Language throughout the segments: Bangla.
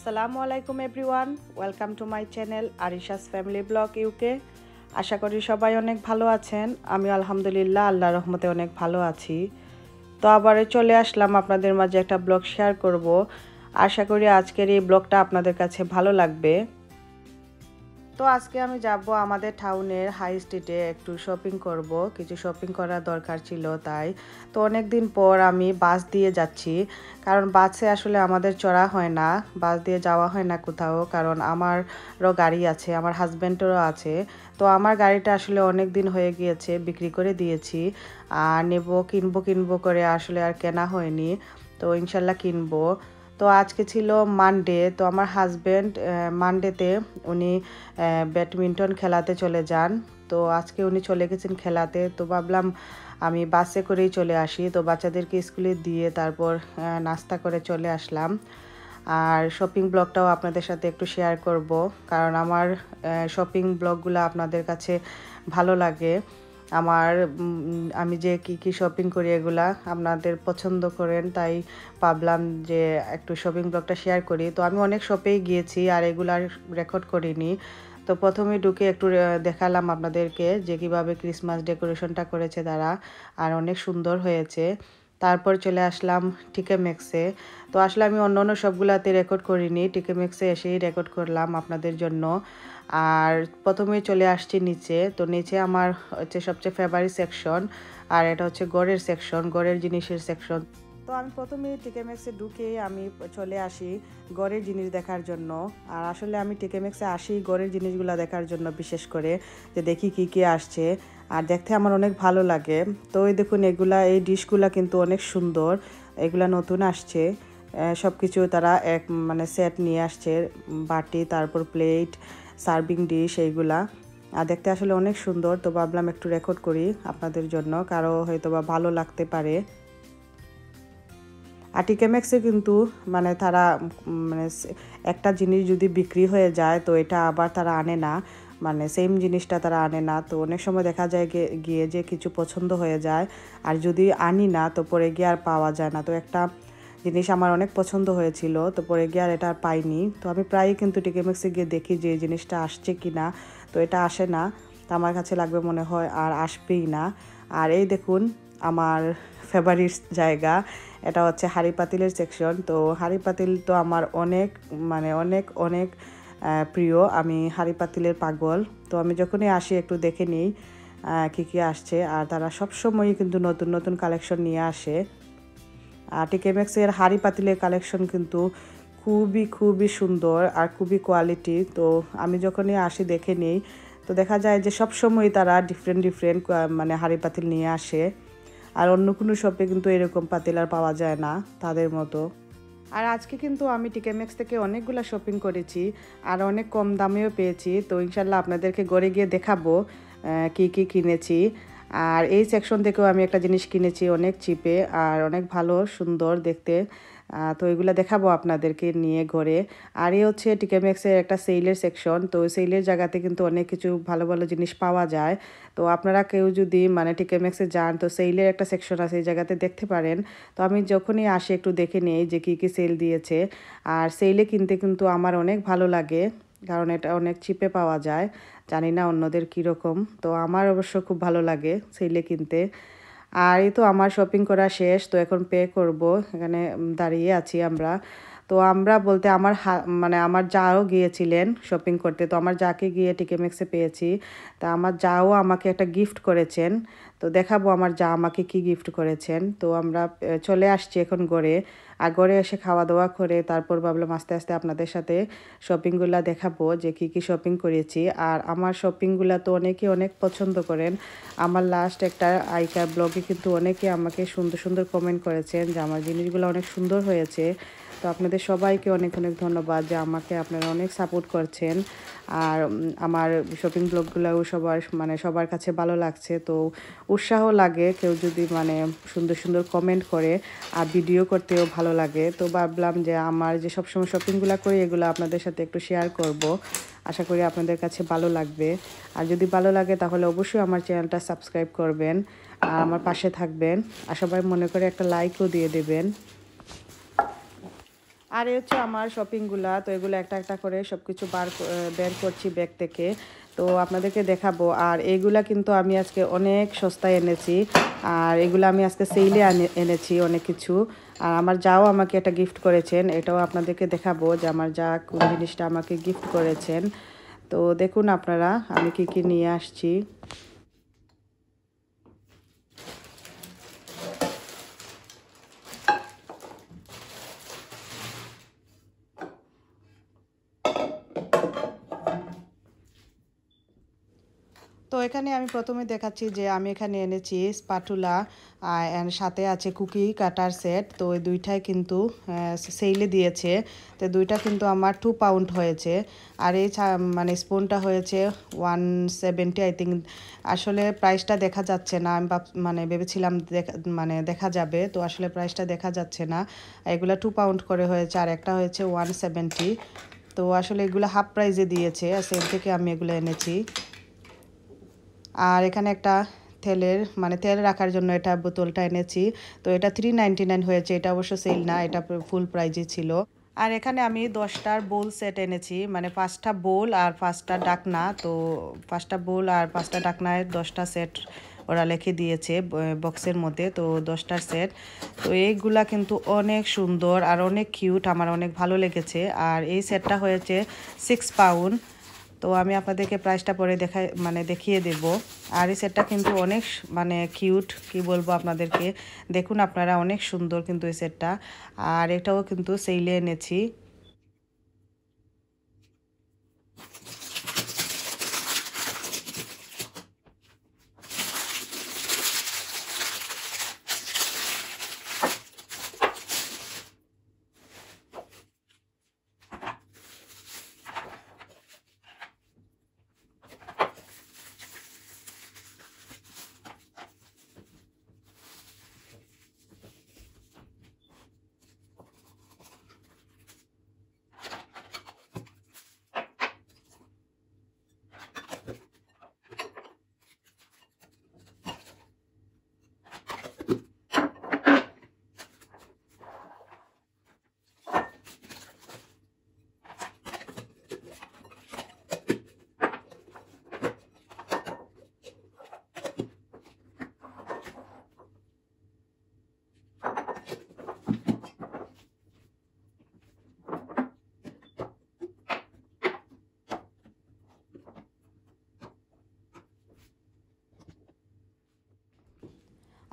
আসসালামু আলাইকুম everyone welcome to my channel Arisha's family vlog UK আশা করি সবাই অনেক ভালো আছেন আমি আলহামদুলিল্লাহ আল্লাহ রহমতে অনেক ভালো আছি তো আবারে চলে আসলাম আপনাদের মাঝে একটা ব্লগ শেয়ার করব আশা করি আজকের এই ব্লগটা আপনাদের কাছে ভালো লাগবে তো আজকে আমি যাব আমাদের টাউনের হাই স্ট্রিটে একটু শপিং করব কিছু শপিং করার দরকার ছিল তাই তো অনেক দিন পর আমি বাস দিয়ে যাচ্ছি কারণ বাসে আসলে আমাদের চড়া হয় না বাস দিয়ে যাওয়া হয় না কোথাও কারণ আমারও গাড়ি আছে আমার হাজব্যান্ডেরও আছে তো আমার গাড়িটা আসলে অনেক দিন হয়ে গিয়েছে বিক্রি করে দিয়েছি আর নেব কিনবো কিনবো করে আসলে আর কেনা হয়নি তো ইনশাল্লাহ কিনবো তো আজকে ছিল মানডে তো আমার হাজব্যান্ড মানডেতে উনি ব্যাডমিন্টন খেলাতে চলে যান তো আজকে উনি চলে গেছেন খেলাতে তো ভাবলাম আমি বাসে করেই চলে আসি তো বাচ্চাদেরকে স্কুলে দিয়ে তারপর নাস্তা করে চলে আসলাম আর শপিং ব্লগটাও আপনাদের সাথে একটু শেয়ার করব কারণ আমার শপিং ব্লগগুলো আপনাদের কাছে ভালো লাগে আমার আমি যে কি কি শপিং করি এগুলা আপনাদের পছন্দ করেন তাই ভাবলাম যে একটু শপিং ব্লগটা শেয়ার করি তো আমি অনেক শপেই গিয়েছি আর আর রেকর্ড করিনি তো প্রথমে ঢুকে একটু দেখালাম আপনাদেরকে যে কীভাবে ক্রিসমাস ডেকোরেশনটা করেছে তারা আর অনেক সুন্দর হয়েছে তারপর চলে আসলাম টিকে ম্যাক্সে তো আসলে আমি অন্য অন্য সবগুলাতে রেকর্ড করিনি টিকে ম্যাক্সে এসেই রেকর্ড করলাম আপনাদের জন্য আর প্রথমে চলে আসছি নিচে তো নিচে আমার হচ্ছে সবচেয়ে ফেভারিট সেকশন আর এটা হচ্ছে গড়ের সেকশন গড়ের জিনিসের সেকশন তো আমি প্রথমে টিকেমেক্সে ঢুকে আমি চলে আসি গড়ের জিনিস দেখার জন্য আর আসলে আমি টিকেমেক্সে আসি গড়ের জিনিসগুলো দেখার জন্য বিশেষ করে যে দেখি কি কি আসছে আর দেখতে আমার অনেক ভালো লাগে তো এই দেখুন এগুলা এই ডিশগুলা কিন্তু অনেক সুন্দর এগুলা নতুন আসছে সব কিছু তারা এক মানে সেট নিয়ে আসছে বাটি তারপর প্লেট সার্ভিং ডিশ এইগুলা আর দেখতে আসলে অনেক সুন্দর তো ভাবলাম একটু রেকর্ড করি আপনাদের জন্য কারো হয়তো বা ভালো লাগতে পারে আর টিকেম্যাক্সে কিন্তু মানে তারা মানে একটা জিনিস যদি বিক্রি হয়ে যায় তো এটা আবার তারা আনে না মানে সেম জিনিসটা তারা আনে না তো অনেক সময় দেখা যায় গিয়ে যে কিছু পছন্দ হয়ে যায় আর যদি আনি না তো পরে গিয়ে আর পাওয়া যায় না তো একটা জিনিস আমার অনেক পছন্দ হয়েছিল তো পরে গিয়ে আর এটা আর পাইনি তো আমি প্রায়ই কিন্তু টিকেমেক্সে গিয়ে দেখি যে জিনিসটা আসছে কি না তো এটা আসে না তা আমার কাছে লাগবে মনে হয় আর আসবেই না আর এই দেখুন আমার ফেভারিট জায়গা এটা হচ্ছে হাড়ি পাতিলের সেকশন তো হাড়ি পাতিল তো আমার অনেক মানে অনেক অনেক প্রিয় আমি হাঁড়ি পাতিলের পাগল তো আমি যখনই আসি একটু দেখে নিই কী কী আসছে আর তারা সবসময়ই কিন্তু নতুন নতুন কালেকশন নিয়ে আসে আর টিকেম্যাক্সের হাঁড়ি পাতিলের কালেকশন কিন্তু খুবই খুবই সুন্দর আর খুবই কোয়ালিটি তো আমি যখনই আসি দেখে নিই তো দেখা যায় যে সবসময় তারা ডিফারেন্ট ডিফারেন্ট মানে হাঁড়ি পাতিল নিয়ে আসে আর অন্য কোনো শপে কিন্তু এরকম পাতিল আর পাওয়া যায় না তাদের মতো আর আজকে কিন্তু আমি টিকেমেক্স থেকে অনেকগুলো শপিং করেছি আর অনেক কম দামেও পেয়েছি তো ইনশাল্লাহ আপনাদেরকে গড়ে গিয়ে দেখাবো কি কি কিনেছি আর এই সেকশন থেকেও আমি একটা জিনিস কিনেছি অনেক চিপে আর অনেক ভালো সুন্দর দেখতে তো এগুলো দেখাবো আপনাদেরকে নিয়ে ঘরে আর এই হচ্ছে টিকেমেক্সের একটা সেলের সেকশন তো সেলের জায়গাতে কিন্তু অনেক কিছু ভালো ভালো জিনিস পাওয়া যায় তো আপনারা কেউ যদি মানে টিকেমেক্সে যান তো সেলের একটা সেকশন আছে এই জায়গাতে দেখতে পারেন তো আমি যখনই আসি একটু দেখে নিই যে কি কি সেল দিয়েছে আর সেলে কিনতে কিন্তু আমার অনেক ভালো লাগে কারণ এটা অনেক চিপে পাওয়া যায় জানি না অন্যদের কীরকম তো আমার অবশ্য খুব ভালো লাগে সেলে কিনতে আর এই তো আমার শপিং করা শেষ তো এখন পে করব এখানে দাঁড়িয়ে আছি আমরা তো আমরা বলতে আমার মানে আমার যাও গিয়েছিলেন শপিং করতে তো আমার যাকে গিয়ে টিকেমেক্সে পেয়েছি তা আমার যাও আমাকে একটা গিফট করেছেন তো দেখাবো আমার যা আমাকে কি গিফট করেছেন তো আমরা চলে আসছি এখন গড়ে আর গড়ে এসে খাওয়া দাওয়া করে তারপর ভাবলাম আস্তে আস্তে আপনাদের সাথে শপিংগুলো দেখাবো যে কি কি শপিং করেছি আর আমার শপিংগুলো তো অনেকে অনেক পছন্দ করেন আমার লাস্ট একটা আইকার ব্লগে কিন্তু অনেকে আমাকে সুন্দর সুন্দর কমেন্ট করেছেন যে আমার জিনিসগুলো অনেক সুন্দর হয়েছে তো আপনাদের সবাইকে অনেক অনেক ধন্যবাদ যে আমাকে আপনারা অনেক সাপোর্ট করছেন আর আমার শপিং ব্লগগুলোও সবার মানে সবার কাছে ভালো লাগছে তো উৎসাহ লাগে কেউ যদি মানে সুন্দর সুন্দর কমেন্ট করে আর ভিডিও করতেও ভালো লাগে তো ভাবলাম যে আমার যে সবসময় শপিংগুলো করি এগুলো আপনাদের সাথে একটু শেয়ার করব আশা করি আপনাদের কাছে ভালো লাগবে আর যদি ভালো লাগে তাহলে অবশ্যই আমার চ্যানেলটা সাবস্ক্রাইব করবেন আর আমার পাশে থাকবেন আর সবাই মনে করে একটা লাইকও দিয়ে দেবেন আর এ হচ্ছে আমার শপিংগুলা তো এগুলো একটা একটা করে সব কিছু বার বের করছি ব্যাগ থেকে তো আপনাদেরকে দেখাবো আর এইগুলা কিন্তু আমি আজকে অনেক সস্তায় এনেছি আর এগুলো আমি আজকে সেইলে এনেছি অনেক কিছু আর আমার যাও আমাকে একটা গিফট করেছেন এটাও আপনাদেরকে দেখাবো যে আমার যা কোন জিনিসটা আমাকে গিফট করেছেন তো দেখুন আপনারা আমি কি কি নিয়ে আসছি তো এখানে আমি প্রথমে দেখাচ্ছি যে আমি এখানে এনেছি স্পাটুলা অ্যান্ড সাথে আছে কুকি কাটার সেট তো ওই দুইটাই কিন্তু সেইলে দিয়েছে তো দুইটা কিন্তু আমার টু পাউন্ড হয়েছে আর এই মানে স্পুনটা হয়েছে ওয়ান সেভেন্টি আই থিঙ্ক আসলে প্রাইসটা দেখা যাচ্ছে না আমি মানে ভেবেছিলাম মানে দেখা যাবে তো আসলে প্রাইসটা দেখা যাচ্ছে না এগুলো টু পাউন্ড করে হয়েছে আর একটা হয়েছে ওয়ান সেভেন্টি তো আসলে এগুলো হাফ প্রাইজে দিয়েছে আর সেল থেকে আমি এগুলো এনেছি আর এখানে একটা তেলের মানে তেল রাখার জন্য এটা বোতলটা এনেছি তো এটা থ্রি হয়েছে এটা অবশ্য সেল না এটা ফুল প্রাইজে ছিল আর এখানে আমি দশটার বোল সেট এনেছি মানে পাঁচটা বোল আর পাঁচটা ডাকনা তো পাঁচটা বোল আর পাঁচটা ডাকনায় দশটা সেট ওরা লিখে দিয়েছে বক্সের মধ্যে তো দশটার সেট তো এইগুলা কিন্তু অনেক সুন্দর আর অনেক কিউট আমার অনেক ভালো লেগেছে আর এই সেটটা হয়েছে সিক্স পাউন্ড তো আমি আপনাদেরকে প্রাইসটা পরে দেখাই মানে দেখিয়ে দেব আর এই সেটটা কিন্তু অনেক মানে কিউট কি বলবো আপনাদেরকে দেখুন আপনারা অনেক সুন্দর কিন্তু এই সেটটা আর এটাও কিন্তু সেইলে এনেছি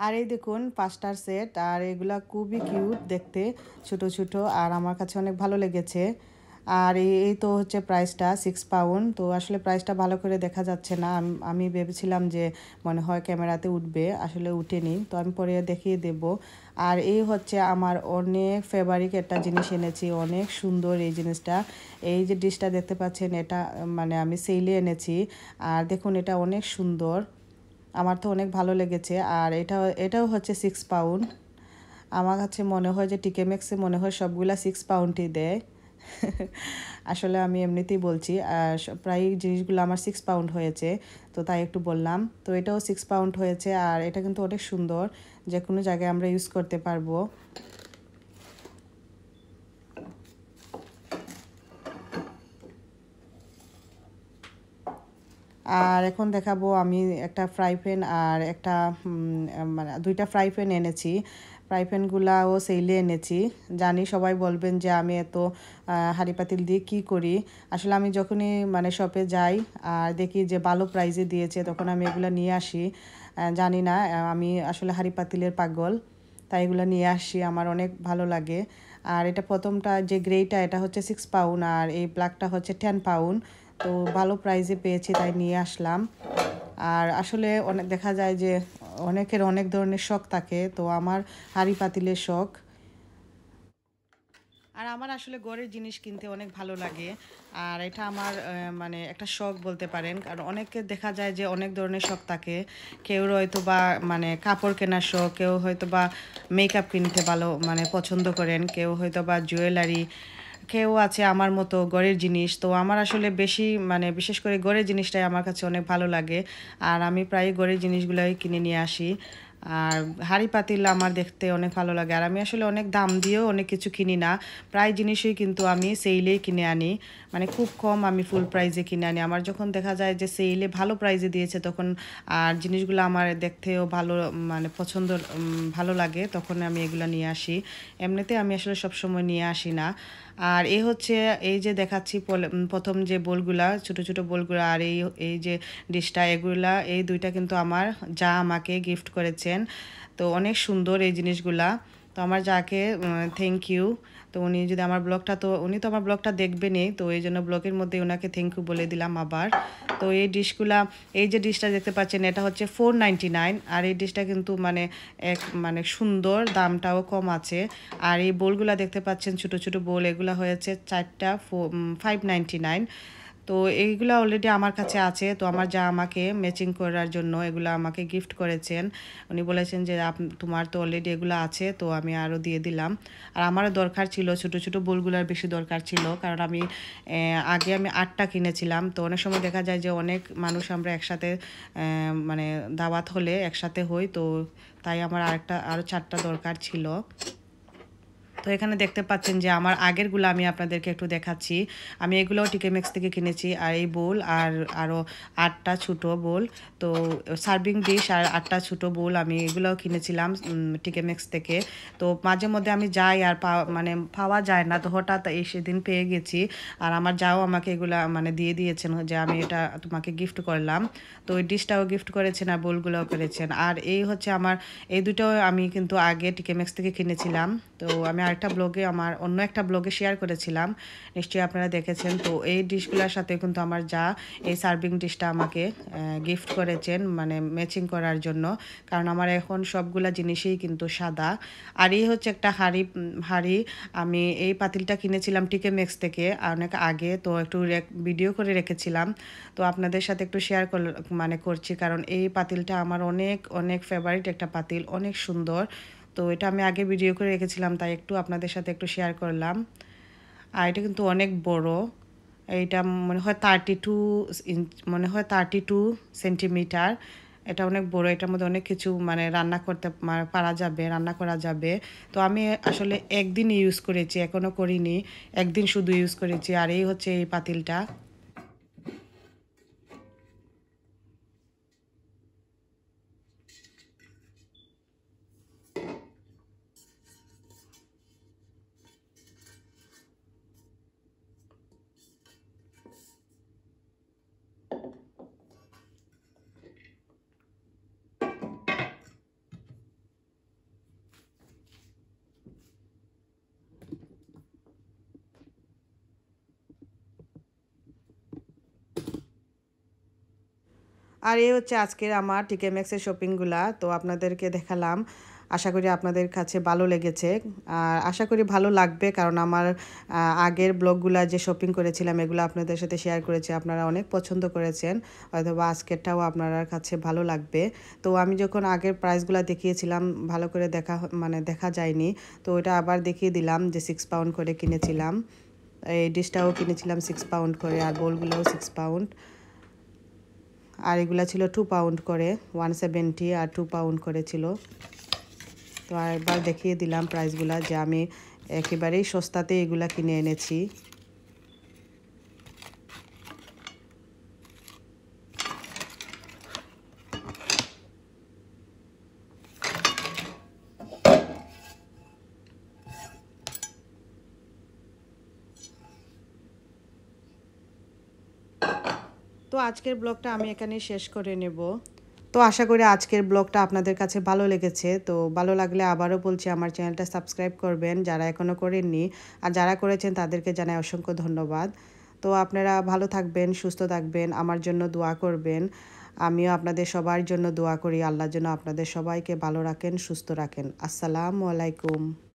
আর এই দেখুন পাঁচটার সেট আর এগুলো খুবই কিউট দেখতে ছোট ছোট আর আমার কাছে অনেক ভালো লেগেছে আর এই তো হচ্ছে প্রাইসটা সিক্স পাউন্ড তো আসলে প্রাইসটা ভালো করে দেখা যাচ্ছে না আমি ভেবেছিলাম যে মনে হয় ক্যামেরাতে উঠবে আসলে উঠেনি তো আমি পরে দেখিয়ে দেব আর এই হচ্ছে আমার অনেক ফেভারিক একটা জিনিস এনেছি অনেক সুন্দর এই জিনিসটা এই যে ডিশটা দেখতে পাচ্ছেন এটা মানে আমি সেইলে এনেছি আর দেখুন এটা অনেক সুন্দর আমার তো অনেক ভালো লেগেছে আর এটা এটাও হচ্ছে সিক্স পাউন্ড আমার কাছে মনে হয় যে টিকে মেক্সে মনে হয় সবগুলা সিক্স পাউন্ডই দেয় আসলে আমি এমনিতেই বলছি প্রায় জিনিসগুলো আমার সিক্স পাউন্ড হয়েছে তো তাই একটু বললাম তো এটাও সিক্স পাউন্ড হয়েছে আর এটা কিন্তু অনেক সুন্দর যে কোনো জায়গায় আমরা ইউজ করতে পারবো আর এখন দেখাবো আমি একটা ফ্রাই প্যান আর একটা মানে দুইটা ফ্রাই প্যান এনেছি ফ্রাই প্যানগুলাও সেইলে এনেছি জানি সবাই বলবেন যে আমি এত হাড়ি পাতিল দিয়ে কি করি আসলে আমি যখনই মানে শপে যাই আর দেখি যে ভালো প্রাইজে দিয়েছে তখন আমি এগুলো নিয়ে আসি জানি না আমি আসলে হাড়ি পাতিলের পাগল তাই এগুলো নিয়ে আসি আমার অনেক ভালো লাগে আর এটা প্রথমটা যে গ্রেটা এটা হচ্ছে সিক্স পাউন্ড আর এই ব্ল্যাকটা হচ্ছে টেন পাউন্ড তো ভালো প্রাইজে পেয়েছি তাই নিয়ে আসলাম আর আসলে অনেক দেখা যায় যে অনেকের অনেক ধরনের শখ থাকে তো আমার হাঁড়ি পাতিলের শখ আর আমার আসলে গড়ের জিনিস কিনতে অনেক ভালো লাগে আর এটা আমার মানে একটা শখ বলতে পারেন কারণ অনেকে দেখা যায় যে অনেক ধরনের শখ থাকে কেউ হয়তো বা মানে কাপড় কেনার শখ কেউ হয়তো বা মেকআপ কিনতে ভালো মানে পছন্দ করেন কেউ হয়তো বা জুয়েলারি খেয়েও আছে আমার মতো গড়ের জিনিস তো আমার আসলে বেশি মানে বিশেষ করে গড়ের জিনিসটাই আমার কাছে অনেক ভালো লাগে আর আমি প্রায় গড়ের জিনিসগুলোই কিনে নিয়ে আসি আর হাড়ি পাতিল আমার দেখতে অনেক ভালো লাগে আর আমি আসলে অনেক দাম দিয়েও অনেক কিছু কিনি না প্রায় জিনিসই কিন্তু আমি সেইলেই কিনে আনি মানে খুব কম আমি ফুল প্রাইজে কিনে আনি আমার যখন দেখা যায় যে সেইলে ভালো প্রাইজে দিয়েছে তখন আর জিনিসগুলো আমার দেখতেও ভালো মানে পছন্দ ভালো লাগে তখন আমি এগুলো নিয়ে আসি এমনিতে আমি আসলে সবসময় নিয়ে আসি না আর এ হচ্ছে এই যে দেখাচ্ছি প্রথম যে বোলগুলা ছোট ছোট বোলগুলা আর এই এই যে ডিশটা এগুলা এই দুইটা কিন্তু আমার যা আমাকে গিফট করেছে দিয়েছেন তো অনেক সুন্দর এই জিনিসগুলা তো আমার যাকে থ্যাংক ইউ তো উনি যদি আমার ব্লগটা তো উনি তো আমার ব্লগটা দেখবেনই তো এই জন্য ব্লগের মধ্যে ওনাকে থ্যাংক ইউ বলে দিলাম আবার তো এই ডিশগুলা এই যে ডিশটা দেখতে পাচ্ছেন এটা হচ্ছে ফোর আর এই ডিশটা কিন্তু মানে এক মানে সুন্দর দামটাও কম আছে আর এই বোলগুলা দেখতে পাচ্ছেন ছোট ছোট বোল এগুলা হয়েছে চারটা ফো ফাইভ তো এইগুলো অলরেডি আমার কাছে আছে তো আমার যা আমাকে ম্যাচিং করার জন্য এগুলো আমাকে গিফট করেছেন উনি বলেছেন যে তোমার তো অলরেডি এগুলো আছে তো আমি আরও দিয়ে দিলাম আর আমারও দরকার ছিল ছোটো ছোটো বোলগুলোর বেশি দরকার ছিল কারণ আমি আগে আমি আটটা কিনেছিলাম তো অনেক সময় দেখা যায় যে অনেক মানুষ আমরা একসাথে মানে দাওয়াত হলে একসাথে হই তো তাই আমার আরেকটা আরও চারটা দরকার ছিল তো এখানে দেখতে পাচ্ছেন যে আমার আগেরগুলো আমি আপনাদেরকে একটু দেখাচ্ছি আমি এগুলোও টিকেমেক্স থেকে কিনেছি আর এই বোল আর আরও আটটা ছোটো বোল তো সার্ভিং ডিশ আর আটটা ছোটো বোল আমি এগুলোও কিনেছিলাম টিকে টিকেমেক্স থেকে তো মাঝে মধ্যে আমি যাই আর মানে পাওয়া যায় না তো হঠাৎ এই সেদিন পেয়ে গেছি আর আমার যাও আমাকে এগুলা মানে দিয়ে দিয়েছেন যে আমি এটা তোমাকে গিফট করলাম তো ওই ডিশটাও গিফট করেছেন আর বোলগুলোও করেছেন আর এই হচ্ছে আমার এই দুটো আমি কিন্তু আগে টিকেমেক্স থেকে কিনেছিলাম তো আমি আরেকটা ব্লগে আমার অন্য একটা ব্লগে শেয়ার করেছিলাম নিশ্চয়ই আপনারা দেখেছেন তো এই ডিশগুলোর সাথে কিন্তু আমার যা এই সার্ভিং ডিশটা আমাকে গিফট করেছেন মানে ম্যাচিং করার জন্য কারণ আমার এখন সবগুলা জিনিসই কিন্তু সাদা আর এই হচ্ছে একটা হাড়ি হাড়ি আমি এই পাতিলটা কিনেছিলাম টিকে মেক্স থেকে অনেক আগে তো একটু ভিডিও করে রেখেছিলাম তো আপনাদের সাথে একটু শেয়ার মানে করছি কারণ এই পাতিলটা আমার অনেক অনেক ফেভারিট একটা পাতিল অনেক সুন্দর তো এটা আমি আগে ভিডিও করে রেখেছিলাম তাই একটু আপনাদের সাথে একটু শেয়ার করলাম আর এটা কিন্তু অনেক বড় এইটা মনে হয় থার্টি টু মনে হয় থার্টি টু সেন্টিমিটার এটা অনেক বড় এটার মধ্যে অনেক কিছু মানে রান্না করতে পারা যাবে রান্না করা যাবে তো আমি আসলে একদিন ইউজ করেছি এখনও করিনি একদিন শুধু ইউজ করেছি আর এই হচ্ছে এই পাতিলটা আর এই হচ্ছে আজকের আমার টিকেম্যাক্সের শপিংগুলা তো আপনাদেরকে দেখালাম আশা করি আপনাদের কাছে ভালো লেগেছে আর আশা করি ভালো লাগবে কারণ আমার আগের ব্লগগুলো যে শপিং করেছিলাম এগুলো আপনাদের সাথে শেয়ার করেছি আপনারা অনেক পছন্দ করেছেন অথবা আজকেরটাও আপনার কাছে ভালো লাগবে তো আমি যখন আগের প্রাইসগুলো দেখিয়েছিলাম ভালো করে দেখা মানে দেখা যায়নি তো ওটা আবার দেখিয়ে দিলাম যে সিক্স পাউন্ড করে কিনেছিলাম এই ডিশটাও কিনেছিলাম সিক্স পাউন্ড করে আর বোলগুলোও সিক্স পাউন্ড আর এগুলো ছিল টু পাউন্ড করে ওয়ান সেভেন্টি আর টু পাউন্ড করে ছিল তো আরেকবার দেখিয়ে দিলাম প্রাইসগুলা যে আমি একেবারেই সস্তাতে এগুলা কিনে এনেছি তো আজকের ব্লগটা আমি এখানে শেষ করে নেব তো আশা করি আজকের ব্লগটা আপনাদের কাছে ভালো লেগেছে তো ভালো লাগলে আবারও বলছি আমার চ্যানেলটা সাবস্ক্রাইব করবেন যারা এখনও করেননি আর যারা করেছেন তাদেরকে জানাই অসংখ্য ধন্যবাদ তো আপনারা ভালো থাকবেন সুস্থ থাকবেন আমার জন্য দোয়া করবেন আমিও আপনাদের সবার জন্য দোয়া করি আল্লাহর জন্য আপনাদের সবাইকে ভালো রাখেন সুস্থ রাখেন আসসালামু আলাইকুম